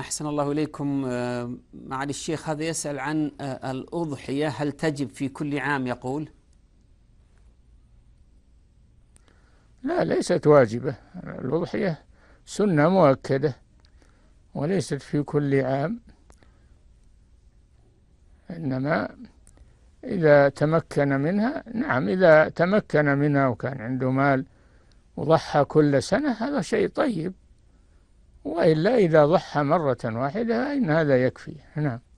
أحسن الله إليكم آه، معالي الشيخ هذا يسأل عن آه، الأضحية هل تجب في كل عام يقول لا ليست واجبة الأضحية سنة مؤكدة وليست في كل عام إنما إذا تمكن منها نعم إذا تمكن منها وكان عنده مال وضحى كل سنة هذا شيء طيب وإلا إذا ضحى مرة واحدة فإن هذا يكفي نعم